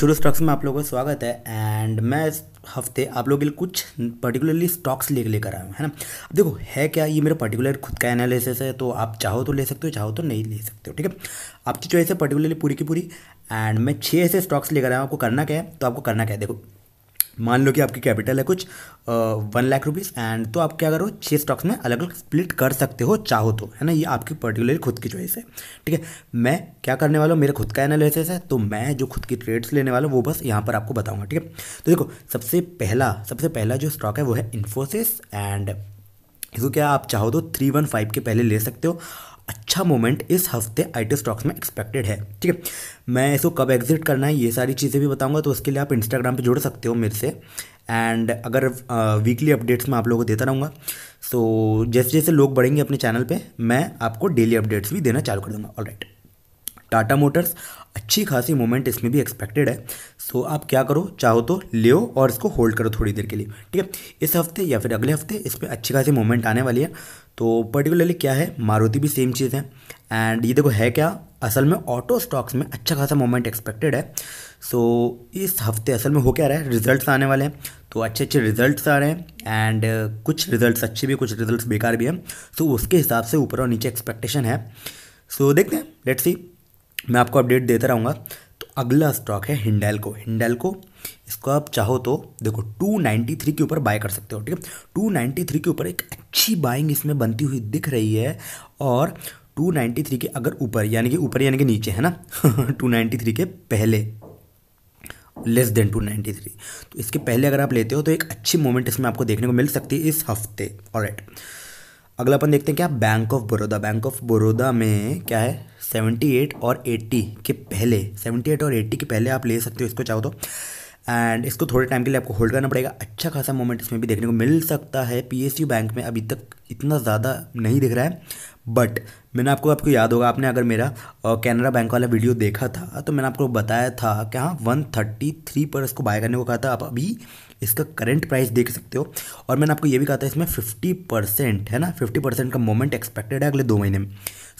शुरू स्टॉक्स में आप लोगों का स्वागत है एंड मैं इस हफ्ते आप लोगों के लिए कुछ पर्टिकुलरली स्टॉक्स लेकर लेकर आया हूँ है ना अब देखो है क्या ये मेरा पर्टिकुलर खुद का एनालिसिस है तो आप चाहो तो ले सकते हो चाहो तो नहीं ले सकते हो ठीक है आपकी चॉइस है पर्टिकुलरली पूरी की पूरी एंड मैं छः ऐसे स्टॉक्स लेकर आया हूँ आपको करना क्या है तो आपको करना क्या है देखो मान लो कि आपकी कैपिटल है कुछ वन लाख रुपीज़ एंड तो आप क्या करो छः स्टॉक्स में अलग अलग स्प्लिट कर सकते हो चाहो तो है ना ये आपकी पर्टिकुलरली खुद की चॉइस है ठीक है मैं क्या करने वाला हूँ मेरा खुद का एनालिसिस है तो मैं जो खुद की ट्रेड्स लेने वाला हूँ वो बस यहाँ पर आपको बताऊँगा ठीक है तो देखो सबसे पहला सबसे पहला जो स्टॉक है वो है इन्फोसिस एंड इसको क्या आप चाहो तो थ्री वन फाइव के पहले ले सकते हो अच्छा मोमेंट इस हफ्ते आई स्टॉक्स में एक्सपेक्टेड है ठीक है मैं इसको कब एग्जिट करना है ये सारी चीज़ें भी बताऊंगा तो उसके लिए आप इंस्टाग्राम पे जुड़ सकते हो मेरे से एंड अगर वीकली अपडेट्स मैं आप लोगों को देता रहूँगा सो तो so, जैसे जैसे लोग बढ़ेंगे अपने चैनल पे मैं आपको डेली अपडेट्स भी देना चालू कर दूँगा ऑल टाटा मोटर्स अच्छी खासी मूवमेंट इसमें भी एक्सपेक्टेड है सो आप क्या करो चाहो तो लियो और इसको होल्ड करो थोड़ी देर के लिए ठीक है इस हफ्ते या फिर अगले हफ्ते इसमें अच्छी खासी मूवमेंट आने वाली है तो पर्टिकुलरली क्या है मारुति भी सेम चीज़ है एंड ये देखो है क्या असल में ऑटो स्टॉक्स में अच्छा खासा मोमेंट एक्सपेक्टेड है सो so, इस हफ्ते असल में हो क्या रहा है रिजल्ट्स आने वाले हैं तो अच्छे अच्छे रिजल्ट्स आ रहे हैं एंड कुछ रिजल्ट्स अच्छे भी कुछ रिजल्ट्स बेकार भी हैं सो so, उसके हिसाब से ऊपर और नीचे एक्सपेक्टेशन है सो so, देखते हैं लेट्स सी मैं आपको अपडेट देता रहूँगा तो अगला स्टॉक है हिंडेलको हिंडेलको इसको आप चाहो तो देखो 293 के ऊपर बाय कर सकते हो ठीक है 293 के ऊपर एक अच्छी बाइंग इसमें बनती हुई दिख रही है और 293 के अगर ऊपर यानी कि ऊपर यानी कि नीचे है ना 293 के पहले लेस देन 293 तो इसके पहले अगर आप लेते हो तो एक अच्छी मोमेंट इसमें आपको देखने को मिल सकती है इस हफ्ते और अगला अपन देखते हैं क्या Bank of Baroda Bank of Baroda में क्या है 78 और 80 के पहले 78 और 80 के पहले आप ले सकते हो इसको चाहो तो एंड इसको थोड़े टाइम के लिए आपको होल्ड करना पड़ेगा अच्छा खासा मोमेंट इसमें भी देखने को मिल सकता है यू बैंक में अभी तक इतना ज़्यादा नहीं दिख रहा है बट मैंने आपको आपको याद होगा आपने अगर मेरा कैनरा बैंक वाला वीडियो देखा था तो मैंने आपको बताया था कि हाँ वन थर्टी थ्री पर इसको बाय करने को कहा था आप अभी इसका करंट प्राइस देख सकते हो और मैंने आपको ये भी कहा था इसमें फिफ्टी परसेंट है ना फिफ्टी परसेंट का मोमेंट एक्सपेक्टेड है अगले दो महीने में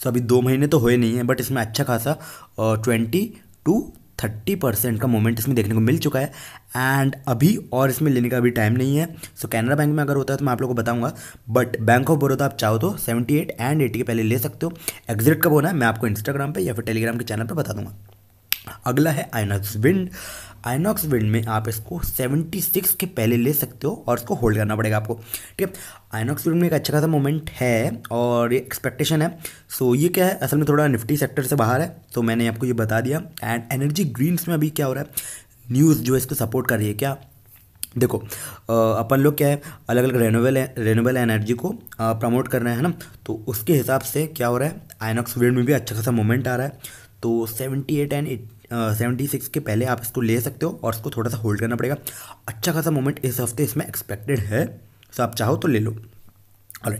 सो अभी दो महीने तो हुए नहीं है बट इसमें अच्छा खासा ट्वेंटी टू थर्टी परसेंट का मोमेंट इसमें देखने को मिल चुका है एंड अभी और इसमें लेने का अभी टाइम नहीं है सो so, कैनरा बैंक में अगर होता है तो मैं आप लोगों को बताऊंगा बट बैंक ऑफ बड़ौदा आप चाहो तो सेवेंटी एट एंड एटी के पहले ले सकते हो एग्जिट कब होना है मैं आपको इंस्टाग्राम पर या फिर टेलीग्राम के चैनल पर बता दूंगा अगला है आइनक्स विंड आइनॉक्स विंड में आप इसको 76 के पहले ले सकते हो और इसको होल्ड करना पड़ेगा आपको ठीक है आइनॉक्स विंड में एक अच्छा खासा मोमेंट है और ये एक्सपेक्टेशन है सो ये क्या है असल में थोड़ा निफ्टी सेक्टर से बाहर है तो मैंने आपको ये बता दिया एंड एनर्जी ग्रीन्स में अभी क्या हो रहा है न्यूज़ जो इसको सपोर्ट कर रही है क्या देखो अपन लोग क्या है अलग अलग रेनोवेल रेनोवेल एनर्जी को प्रमोट कर रहे हैं ना तो उसके हिसाब से क्या हो रहा है आइनॉक्स विंड में भी अच्छा खासा मोमेंट आ रहा है तो seventy eight and seventy six के पहले आप इसको ले सकते हो और इसको थोड़ा सा होल्ड करना पड़ेगा अच्छा खासा मोमेंट इस हफ्ते इसमें एक्सपेक्टेड है सो आप चाहो तो ले लो और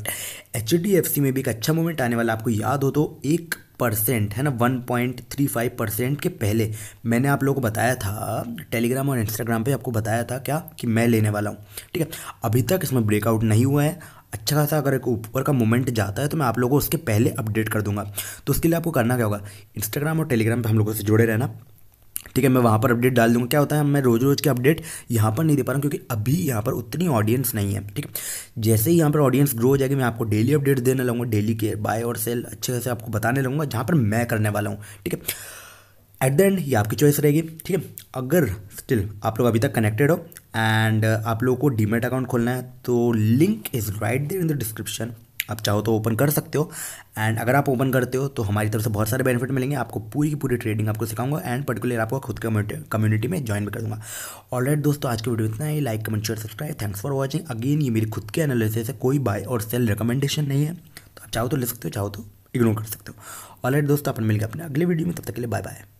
एच डी एफ सी में भी एक अच्छा मोमेंट आने वाला आपको याद हो तो एक परसेंट है ना one point three five percent के पहले मैंने आप लोगों को बताया था टेलीग्राम और इंस्टाग्राम पे आपको बताया था क्या कि मैं लेने वाला हूँ ठीक है अभी तक इसमें ब्रेकआउट नहीं हुआ है अच्छा खासा अगर एक ऊपर का मोमेंट जाता है तो मैं आप लोगों को उसके पहले अपडेट कर दूंगा तो उसके लिए आपको करना क्या होगा इंस्टाग्राम और टेलीग्राम पर हम लोगों से जुड़े रहना ठीक है मैं वहाँ पर अपडेट डाल दूँगा क्या होता है मैं रोज़ रोज़ के अपडेट यहाँ पर नहीं दे पा रहा हूँ क्योंकि अभी यहाँ पर उतनी ऑडियंस नहीं है ठीक है जैसे ही यहाँ पर ऑडियंस ग्रो हो जाएगी मैं आपको डेली अपडेट देने लगूँगा डेली के बाय और सेल अच्छे से आपको बताने लगूँगा जहाँ पर मैं करने वाला हूँ ठीक है एट द एंड ये आपकी चॉइस रहेगी ठीक है अगर स्टिल आप लोग अभी तक कनेक्टेड हो एंड uh, आप लोगों को डीमेट अकाउंट खोलना है तो link is right there in the description आप चाहो तो ओपन कर सकते हो एंड अगर आप ओपन करते हो तो हमारी तरफ से बहुत सारे बेनिफिट मिलेंगे आपको पूरी की पूरी ट्रेडिंग आपको सिखाऊंगा एंड पर्टिकुलर आपको खुद के कम्युनिटी में ज्वाइन भी कर दूंगा ऑल राइट दोस्तों आज की वीडियो इतना ही like comment share subscribe thanks for watching again ये मेरी खुद के एनालिसिस है कोई बाय और सेल रिकमेंडेशन नहीं है तो आप चाहो तो ले सकते हो चाहो तो इग्नोर कर सकते हो ऑल राइट दोस्तों अपन मिलकर अपने अगले वीडियो में तब तक के लिए बाय बाय